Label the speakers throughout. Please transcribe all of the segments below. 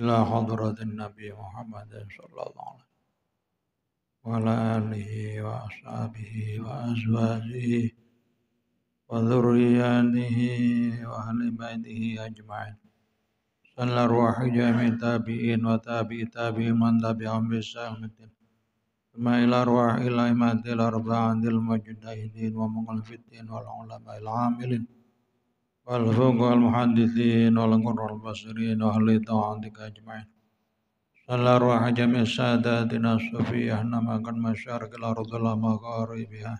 Speaker 1: إلى نعم. حضرة النبي محمد صلى الله عليه وسلم وعلى آله وأصحابه وأزواجه وذرياته وأهل بيته أجمعين صلى الروح جميع التابعين وتابع تابعي من تبعهم بالسلام ثم إلى أرواح إلى إمام الأربعة المجتهدين ومخلف الدين والعلماء العاملين والفوق المحدثين والقر البصرين وأهل طاعتك أجمعين صلى روح جميع ساداتنا الصوفية إنما قد مشارق الأرض إلى مغاربها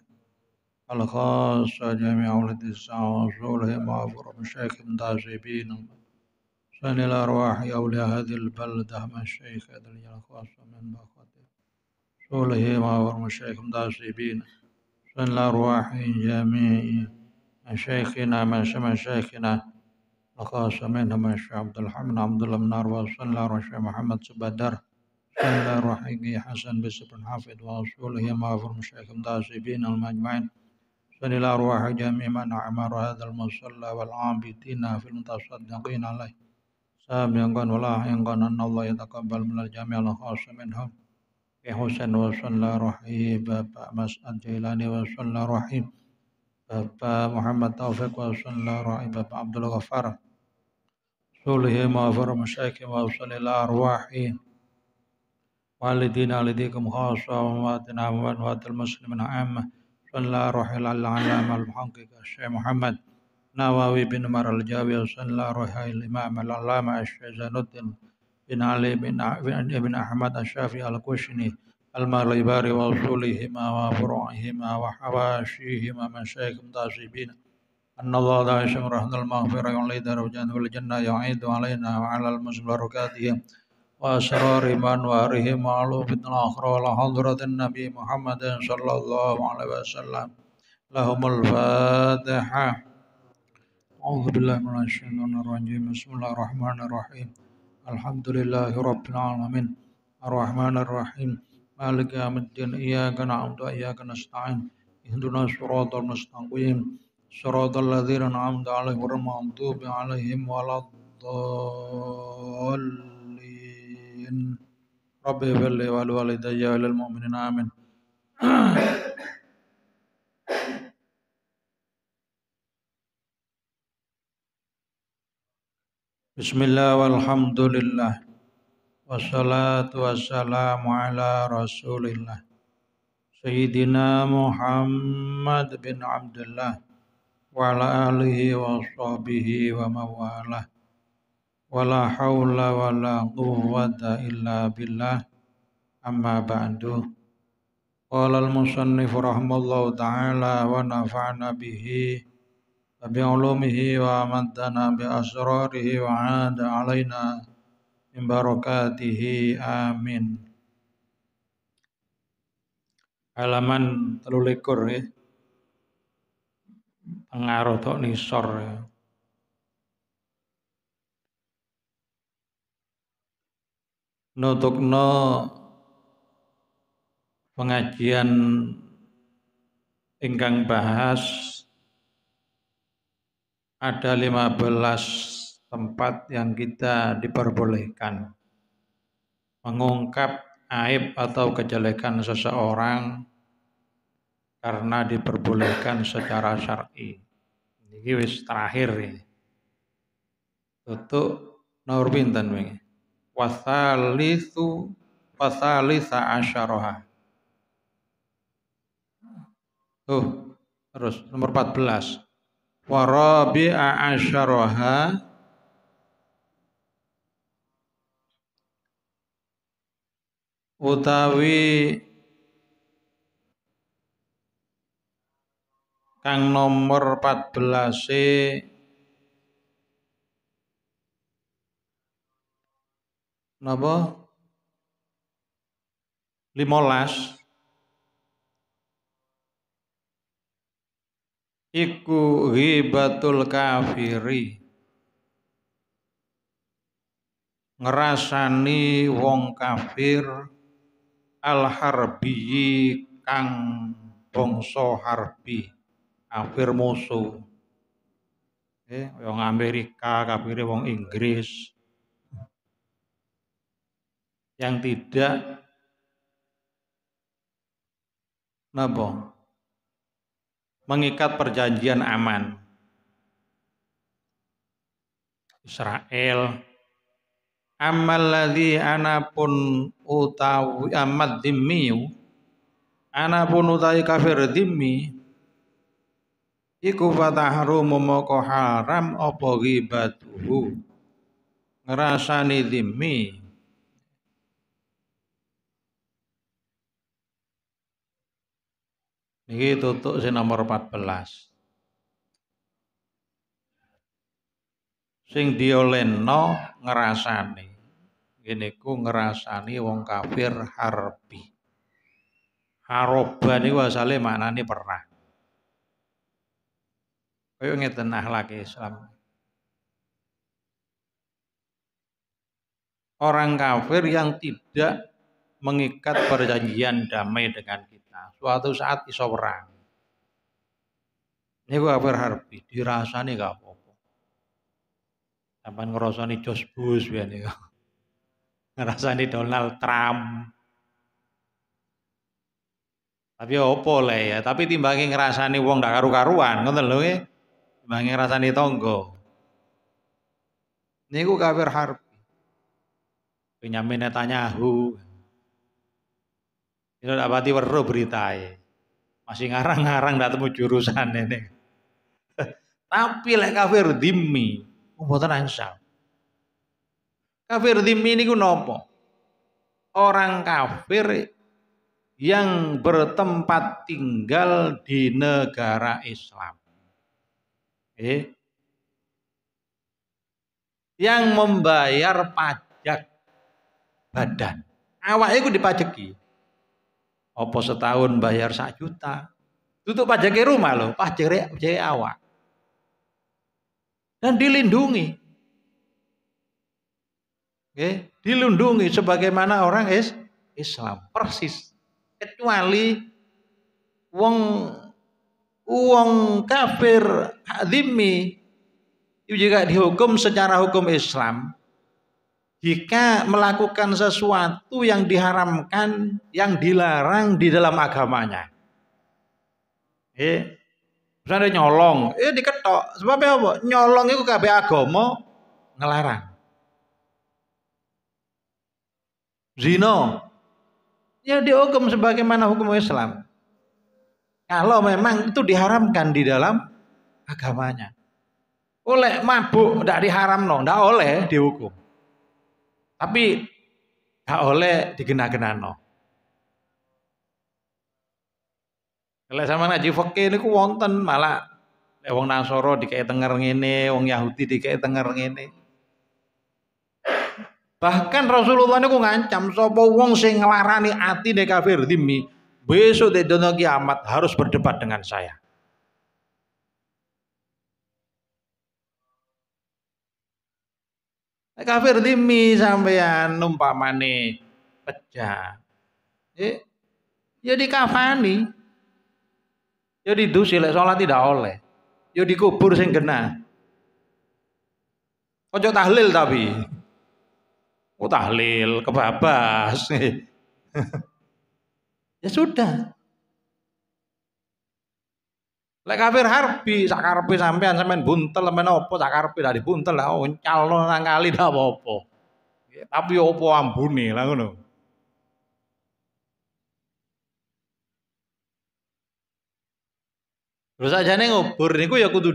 Speaker 1: الخاصة جميع ولد الساعة وصولهم وأفر مشايخهم تاسبين صلى الأرواح أولياء هذه البلدة من الشيخ هذا الجلال خاصة من بخاطر صولهم وأفر مشايخهم تاسبين صلى الأرواح جميعين مشايخنا من مشايخنا القاسم منهم الشيخ عبد الحمد عبد الله بن منار وصلى الشيخ محمد سبدر صلى الرحيق حسن بسر حافظ ورسوله مغفر مشايخ الداسبين المجمعين صلى الله أرواح جميع من أعمار هذا المصلى والعابدين في المتصدقين عليه سابقا ولاحقا أن الله يتقبل من الجميع الخاص منهم بحسن وصلى رحيم بابا مسعد جيلاني وصلى رحيم Bapak Muhammad Taufik wa sallallahu alaihi Bapak Abdul Ghaffar Sulihi ma'afar masyaki wa salil arwahi Walidina alidikum khasa wa mawatina wa mawatil muslimin amma Sallallahu alaihi ala alam al-muhankika Syekh Muhammad Nawawi bin Umar al-Jawi Sallallahu alaihi imam al-alama Syekh Zainuddin bin Ali bin Ibn Ahmad al-Syafi al-Kushni al المغلبار وأصولهما وفروعهما وحواشيهما من شيخ متعصبين أن الله لا يشم رهن المغفرة يولد رجان الجنة يعيد علينا وعلى المسلم بركاتهم وأسرارهم وأنوارهم وعلوم الآخرة وعلى النبي محمد صلى الله عليه وسلم لهم الفاتحة أعوذ بالله من الشيطان الرجيم بسم الله الرحمن الرحيم الحمد لله رب العالمين الرحمن الرحيم مالك يوم الدين إياك نعبد وإياك نستعين اهدنا الصراط المستقيم صراط الذين أنعمت عليهم غير المغضوب عليهم ولا الضالين رب اغفر لي ولوالدي وللمؤمنين آمين بسم الله والحمد لله Wassalatu wassalamu ala rasulillah Sayyidina Muhammad bin Abdullah Wa ala alihi wa sahbihi wa mawalah Wa la hawla wa la quwwata illa billah Amma ba'du Qala al-musannif rahimallahu ta'ala wa nafa'na bihi Wa bi'ulumihi wa amaddana bi asrarihi wa 'ada alaina min barakatihi amin halaman likur ya pengaruh tok nisor ya. nutukno pengajian ingkang bahas ada 15 tempat yang kita diperbolehkan mengungkap aib atau kejelekan seseorang karena diperbolehkan secara syar'i. Ini wis terakhir ini. Tutup nomor pinten wingi. Wasalisu wasalisa asyaroha. Tuh, terus nomor 14. Warabi'a asyaroha.
Speaker 2: utawi
Speaker 1: kang nomor 14 e napa 15 iku ghibatul kafiri ngerasani wong kafir al harbi kang bangsa harbi hampir musuh eh wong Amerika kafir wong Inggris yang tidak napa mengikat perjanjian aman Israel Amal ladzi anapun utawi amad dhimmiyu anapun utawi kafir dimi, iku fatahrumu moko haram apa ghibatuhu ngrasani dimi. Niki tutup si nomor 14. Sing diolen no ngerasani. Ini niku ngerasani wong kafir harbi. Haroba niku asale maknane perang. Kaya ngeten akhlak Islam. Orang kafir yang tidak mengikat perjanjian damai dengan kita. Suatu saat iso perang. Ini kafir harbi, dirasani gak apa-apa. Sampai ngerasani jos bus biar nih ngerasani Donald Trump tapi opo le ya tapi timbangi ngerasani wong gak karu-karuan ngoten lho timbangin ya. timbangi ngerasani tonggo Ini niku kafir harbi Benyamin Netanyahu itu tidak pati berita ya, masih ngarang-ngarang gak temu jurusan ini tapi lek kafir dimi mboten ansal Kafir dhimmi ini nopo Orang kafir yang bertempat tinggal di negara Islam. Eh. Yang membayar pajak badan. awak itu dipajeki. Apa setahun bayar sak juta. Tutup pajaknya rumah loh, pajaknya awak. Dan dilindungi okay? dilindungi sebagaimana orang is Islam persis kecuali wong wong kafir itu juga dihukum secara hukum Islam jika melakukan sesuatu yang diharamkan yang dilarang di dalam agamanya eh misalnya nyolong eh diketok sebabnya apa nyolong itu kabeh agomo ngelarang zino ya dihukum sebagaimana hukum Islam kalau memang itu diharamkan di dalam agamanya oleh mabuk tidak diharam no tidak oleh dihukum tapi tidak oleh digenak genah no Kalau sama ngaji fakir ini ku wonten malah wong Nasoro dikai tenger ngene, wong Yahudi dikai tenger ngene. Bahkan Rasulullah niku ngancam sapa wong sing nglarani atine kafir dimi, besok di dunia kiamat harus berdebat dengan saya. Kafir dimi sampean numpamane pecah. Eh, jadi kafani, jadi Ya, ya dusi ya lek salat tidak oleh. Ya kubur sing genah. Ojo tahlil tapi. Oh tahlil, kebabas. ya sudah. Lek kafir harbi, sakarpi sampean sampean buntel sampean opo sakarpi dari buntel lah oncal nang kali dah ya, ya apa Tapi opo ambune lah ngono. Terus aja nih ngubur niku ya kudu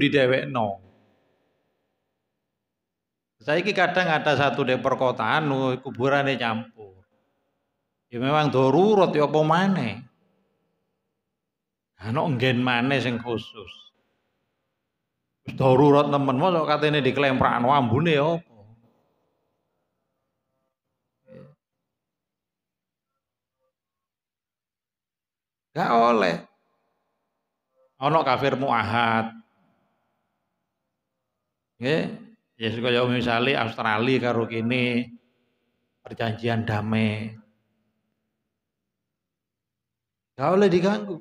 Speaker 1: nong. Saya ki kadang ada satu di perkotaan kuburannya campur. Ya memang darurat ya apa mana? Ana enggen mana yang khusus. teman darurat kata ini diklaim diklemprakno wambu ya apa. Gak oleh. ada kafir muahad. oke? Ya yes, kaya misalnya Australia karo kini perjanjian damai. Gak boleh diganggu.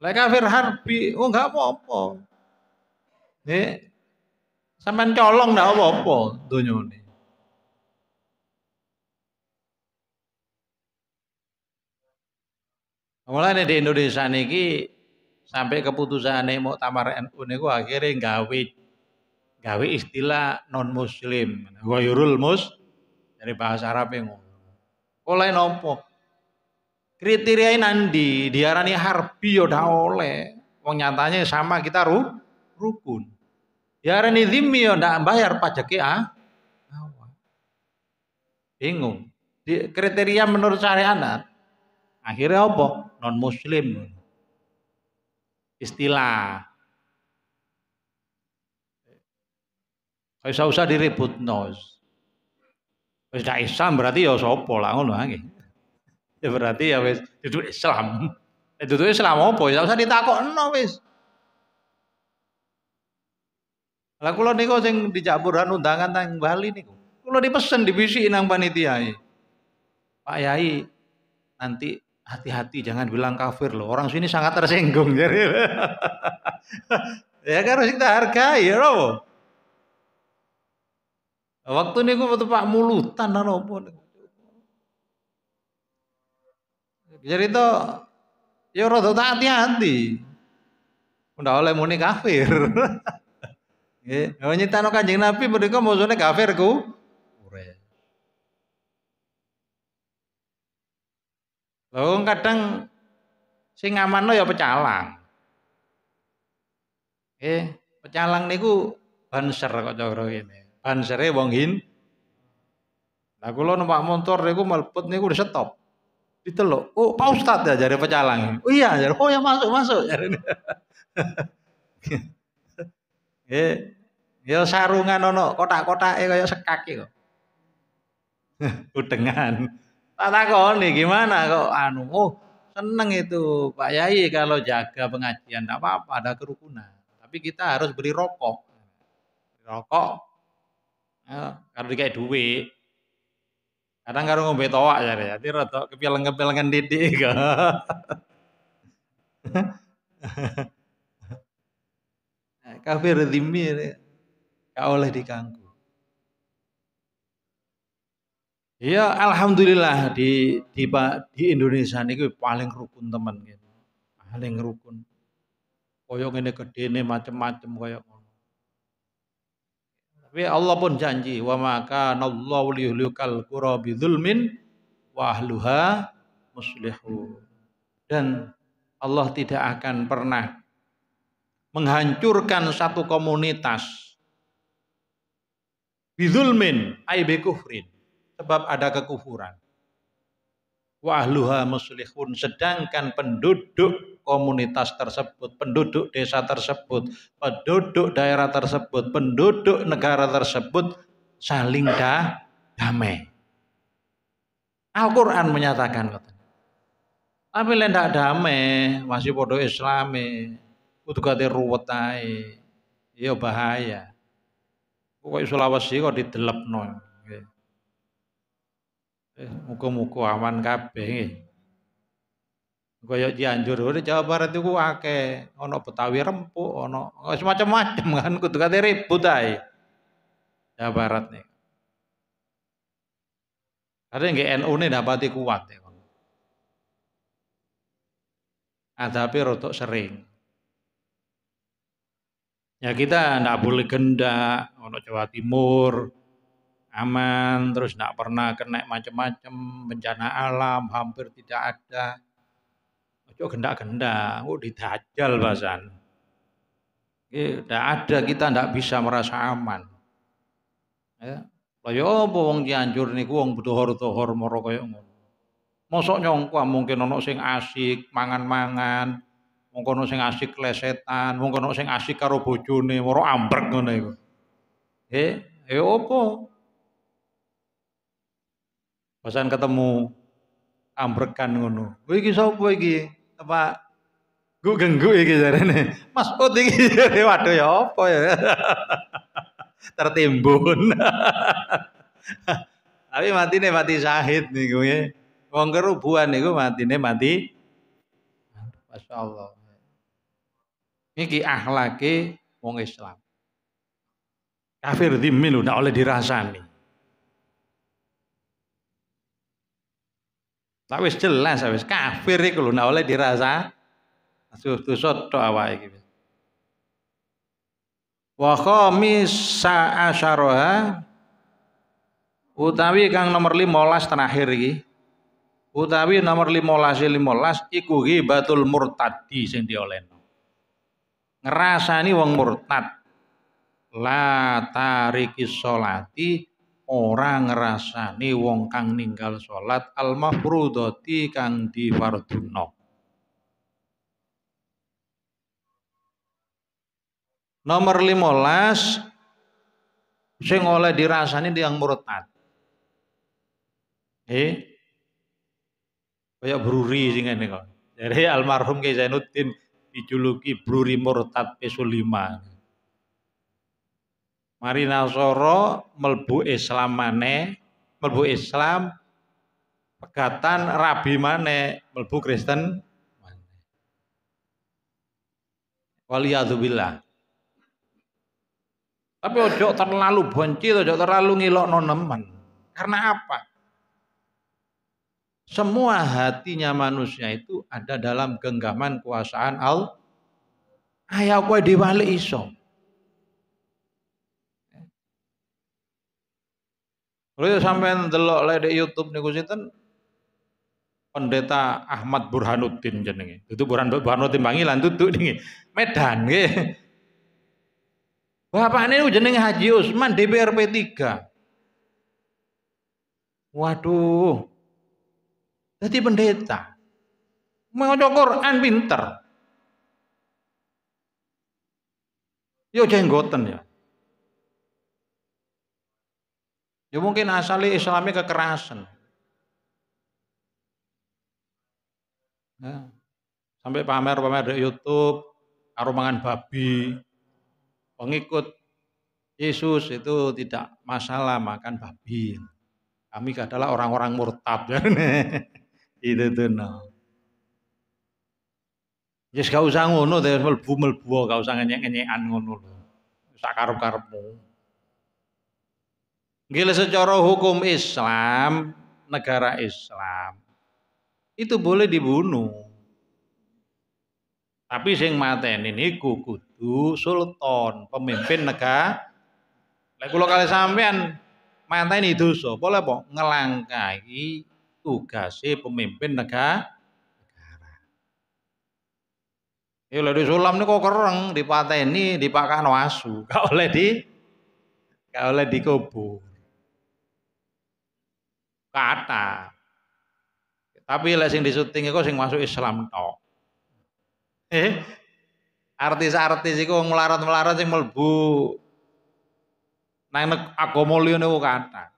Speaker 1: Lah kafir harbi, oh gak apa-apa. Nih, sampean colong gak apa-apa Mulai nih di Indonesia niki sampai keputusan mau tamar NU niku akhirnya gawe gawe istilah non muslim ghairul mus dari bahasa Arab yang oleh nopo kriteria nandi diarani harbi yaudah oleh wong nyatanya sama kita ru, rukun diarani zimmi yaudah bayar pajak ya ah, bingung di, kriteria menurut syariat nah, akhirnya apa non muslim istilah Usah usah diribut nos. Wis dak Islam berarti ya sapa lah ngono nggih. Ya berarti ya wis dudu Islam. Eh itu Islam apa ya usah ditakokno wis. Lah kula niku sing dijak Burhan undangan nang Bali niku. Kula dipesen dibisiki nang panitia. Pak Yai nanti hati-hati jangan bilang kafir loh. Orang sini sangat tersinggung jadi. ya kan harus kita hargai ya loh. Waktu niku waktu Pak Mulutan pun. Nah, jadi to, ya tuh hati-hati. udah oleh muni kafir. Nggih, ya nyitano Kanjeng Nabi mereka musuhnya kafir ku. Lho kadang sing amanno ya pecalang. Eh, pecalang niku banser kok cara ini bansere wong Hin. Nah kula numpak motor niku melepet niku udah stop. Diteluk. Oh, Pak Ustad ya jare pecalang. Oh iya, jare. Oh ya masuk, masuk jare. eh, ya sarungan ono kotak-kotake kaya sekaki e kok. Udengan. Tak takoni gimana kok anu. Oh, seneng itu Pak Yai kalau jaga pengajian tidak apa-apa ada kerukunan. Tapi kita harus beri rokok. rokok Ya, karo dikai duit. Kadang karo ngombe toak ya, jadi rada kepileng-kepilengan didik kok. Eh, Kafir dimir, gak oleh diganggu. Ya alhamdulillah di di di Indonesia ini paling rukun teman gitu. Paling rukun. ini ke ini macam-macam koyok. Tapi Allah pun janji wa maka nallahu liyuhlikal qura bidzulmin wa ahluha muslihu. Dan Allah tidak akan pernah menghancurkan satu komunitas bidzulmin ay sebab ada kekufuran wa ahluha muslihun sedangkan penduduk komunitas tersebut, penduduk desa tersebut, penduduk daerah tersebut, penduduk negara tersebut saling dah damai. Al-Qur'an menyatakan Tapi lain damai, masih bodoh islami, kudugate ruwet ae. Ya bahaya. Kok Sulawesi kok didelepno. Eh, muka-muka aman kabeh nggih. Kaya Cianjur ora Jawa Barat iku akeh, ana Betawi rempuk, ana semacam-macam kan kudu kate ribut ae. Jawa Barat nih. Ada yang NU ini dapati kuat ya. Adapi rotok sering. Ya kita tidak boleh gendak, ono Jawa Timur, aman, terus tidak pernah kena macam-macam bencana alam, hampir tidak ada. Ojo gendak-gendak, oh didajal bahasan. Tidak ada kita tidak bisa merasa aman. Ya. Lah ya apa wong Cianjur niku wong dohor-dohor mara kaya ngono. Mosok nyongkwa mungkin ana sing asik mangan-mangan, mungkin ana sing asik klesetan, mungkin ana sing asik karo bojone mara ambrek ngono iku. Eh, eh apa? Pasan ketemu ambrekan ngono. Kowe iki sapa iki? Apa gue genggu iki jarene. Mas Ut iki waduh ya apa ya. Tertimbun. Tapi mati nih mati sahid nih gue. Ya. Wong kerubuan nih gue mati nih mati. Masya Allah. Niki ahlaki wong Islam. Kafir dimin udah oleh dirasani. Tak wis jelas wis kafir iku lho nek oleh dirasa tuh dosa tok awake iki. Wa khamisa utawi kang nomor 15 terakhir iki. Utawi nomor 15 15 ya iku ghibatul murtadi sing diolehno. ni wong murtad. La tariki ora ngrasani wong kang ninggal sholat al mafrudati kang difardhuna Nomor 15 sing oleh dirasani yang murtad. Eh. Kayak bruri sing ini kok. Jadi almarhum Kiai Zainuddin dijuluki bruri murtad P5. Mari Nasoro melbu Islam mana, melbu Islam pegatan rabi mana, melbu Kristen Waliyadzubillah. Tapi ojo terlalu benci, ojo terlalu ngilok nonemen. Karena apa? Semua hatinya manusia itu ada dalam genggaman kuasaan Allah. Ayah kue diwali iso. Kalau ya sampai delok lek di YouTube niku sinten Pendeta Ahmad Burhanuddin jenenge. Itu Burhan Burhanuddin panggilan tutup nih Medan nggih. Bapak ini jenenge Haji Usman DPRP 3. Waduh. Jadi pendeta. jokor Quran pinter. Yo jenggoten ya. Ya mungkin asalnya Islamnya kekerasan. Ya. Sampai pamer-pamer di YouTube, arungan babi, pengikut Yesus itu tidak masalah makan babi. Kami adalah orang-orang murtab. itu tuh no. Yes kau usah ngono, terus melbu melbu, gak usah ngenyek ngenyekan ngono. Sak karu Gila secara hukum Islam, negara Islam itu boleh dibunuh. Tapi sing maten ini kudu sultan, pemimpin negara. Lek kula kali sampean itu dosa, boleh ngelangkahi ngelangkai si pemimpin negara. Ya di sulam kok kereng dipateni dipakai asu, gak oleh di gak oleh dikubur kata. Tapi lah sing disuting iku sing masuk Islam tok. Eh artis-artis itu melarat-melarat sing mlebu nang agama liya niku kata.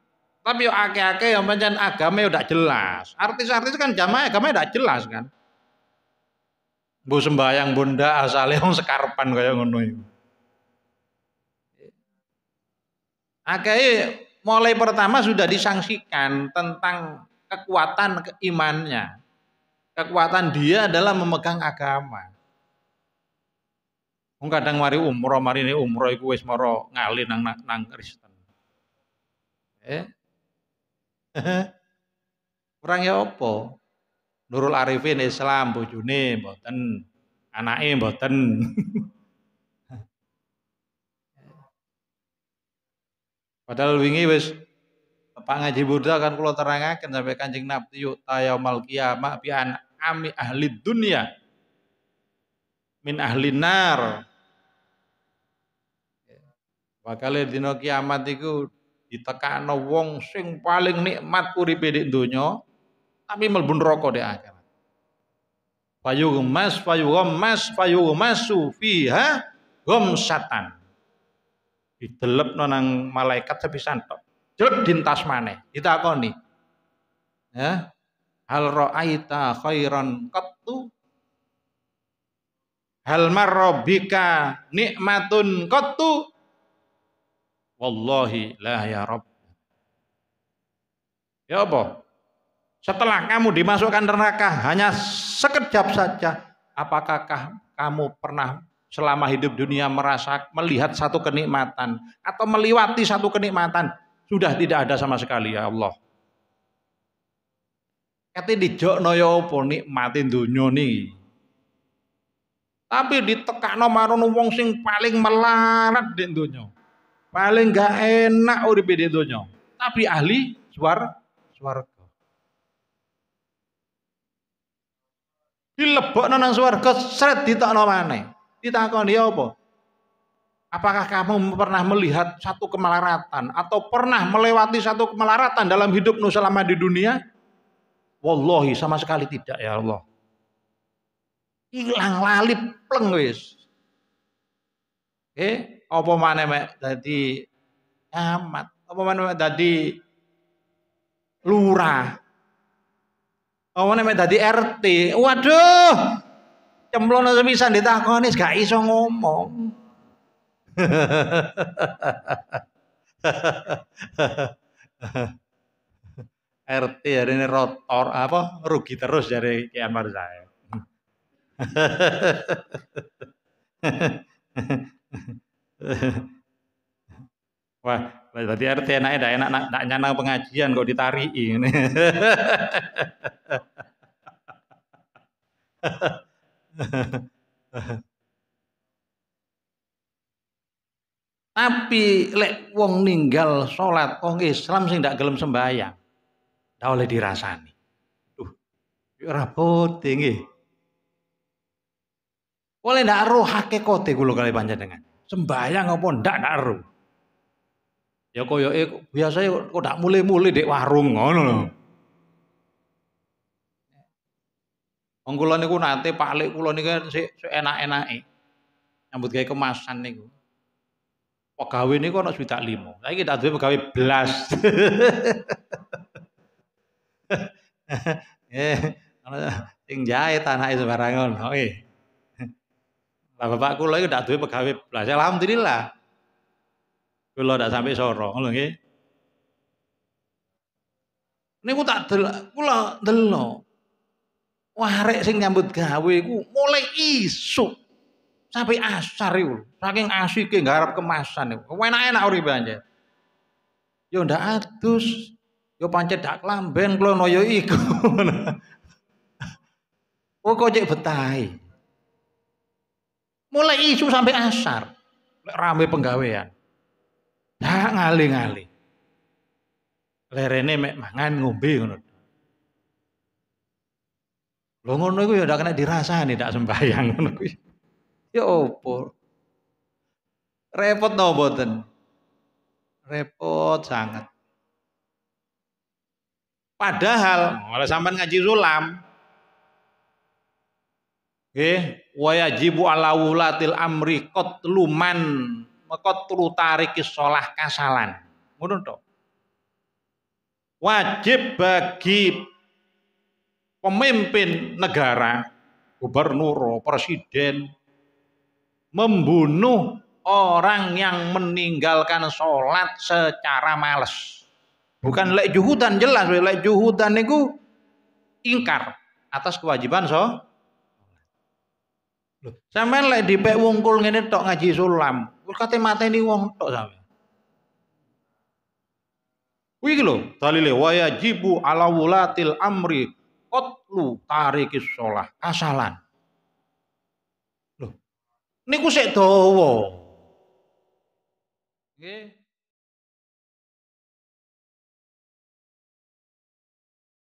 Speaker 1: Tapi yo akeh-akeh yang pancen agama udah jelas. Artis-artis kan jamaah agama udah jelas kan. Bu sembahyang bunda asale wong sekarpan kaya ngono iku. Akeh e mulai pertama sudah disangsikan tentang kekuatan keimannya. Kekuatan dia adalah memegang agama. Wong kadang mari umroh, mari ini umroh iku wis moro ngali nang nang, nang Kristen. Eh. Kurang ya apa? Nurul Arifin Islam bojone mboten, anake mboten. Padahal wingi wis Pak Ngaji Burda kan kula terangaken sampai Kanjeng Nabi yuk tayaumal qiyamah bi an ami ahli dunia, min ahli nar. Bakale dina kiamat iku ditekakno wong sing paling nikmat uripe di donya tapi mlebu neraka di akhirat. Payuh mas payuh mas payuh masu fiha gomsatan didelep nang malaikat sepisan tok. Jelek dintas kita kau Ya. Hal ro'aita khairan qattu? Hal marrobika nikmatun qattu? Wallahi la ya rob Ya apa? Setelah kamu dimasukkan neraka hanya sekejap saja, apakah kamu pernah selama hidup dunia merasa melihat satu kenikmatan atau melewati satu kenikmatan sudah tidak ada sama sekali ya Allah. Kati dijok ya noyo poni matin dunyo nih. Tapi ditekakno nomarun wong sing paling melarat di dunyo. Paling gak enak uripe di dunyo. Tapi ahli suar suarga. dilebok nang keseret seret tak nomane. Ditakoni apa? Apakah kamu pernah melihat satu kemelaratan atau pernah melewati satu kemelaratan dalam hidup selama di dunia? Wallahi sama sekali tidak ya Allah. Hilang lalip pleng wis. Oke, eh, apa mana mek dadi camat, apa mana mek dadi lurah. Apa mana mek dadi RT. Waduh, Cemplon sepisan ditakoni gak iso ngomong. RT hari ini rotor apa rugi terus dari Kian Anwar Wah, berarti RT enak enak enak, enak nyanang pengajian kok ditarik ini. Tapi lek wong ninggal sholat, wong Islam sing tidak gelem sembahyang. Tidak oleh dirasani. Duh, ora bote nggih. Oleh tidak roh hakikate gulo kali dengan Sembahyang apa ndak ndak roh. Ya koyo, biasa kok tidak mulai mulai dek warung ngono Wong kula niku nate palik kula niku sik enak-enake. Nyambut gawe kemasan niku. Pegawe niku ana swidak limo. Lah tak duwe pegawe blas. Eh, ana sing jahit anake sembarangan. Oke. Oh lah bapak kula iki tak duwe pegawe blas. Alhamdulillah. Kula tak sampai sorong ngono nggih. Niku tak delok, kula delok. Warek sing nyambut gawe ku mulai isu sampai asar iku. Saking ke nggarap kemasan itu. Enak-enak ori banja ya Yo ndak atus, yo ya pancet dak lamben klono noyo iku. oh kok cek betahi. Mulai isu sampai asar. Rame penggawean. Dak ngali-ngali. Lerene mek mangan ngombe ngono. Lo ngono itu ya udah kena nih, tak sembahyang ngono ya. ya opo? Repot no boten? Repot sangat. Padahal oleh sampean ngaji sulam, eh wajibu ala wulatil amri qatluman maqatlu tariki sholah kasalan. Ngono to. Wajib bagi pemimpin negara, gubernur, presiden, membunuh orang yang meninggalkan sholat secara males. Bukan lek juhudan jelas, lek juhudan itu ingkar atas kewajiban so. Sampai lek di pek wongkul ini tok ngaji sulam, mata ini wong tok Wih lo, tali lewaya wajibu ala wulatil amri kotlu tariki sholah asalan. Loh, ini ku sik dawa. Nggih.